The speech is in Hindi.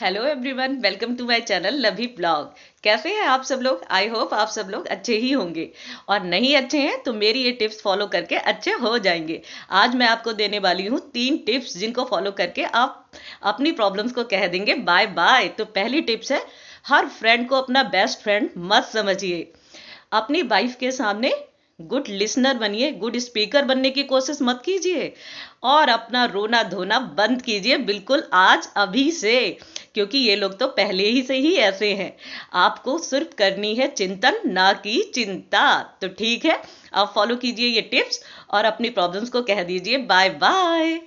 hello everyone welcome to my channel Lovi blog कैसे हैं आप सब लोग आई होप आप सब लोग अच्छे ही होंगे और नहीं अच्छे हैं तो मेरी ये टिप्स फॉलो करके अच्छे हो जाएंगे आज मैं आपको देने वाली हूँ तीन टिप्स जिनको फॉलो करके आप अपनी प्रॉब्लम्स को कह देंगे बाय बाय तो पहली टिप्स है हर फ्रेंड को अपना बेस्ट फ्रेंड मत समझिए अपनी वाइफ के सामने गुड लिसनर बनिए गुड स्पीकर बनने की कोशिश मत कीजिए और अपना रोना धोना बंद कीजिए बिल्कुल आज अभी से क्योंकि ये लोग तो पहले ही से ही ऐसे हैं आपको सिर्फ करनी है चिंतन ना की चिंता तो ठीक है आप फॉलो कीजिए ये टिप्स और अपनी प्रॉब्लम्स को कह दीजिए बाय बाय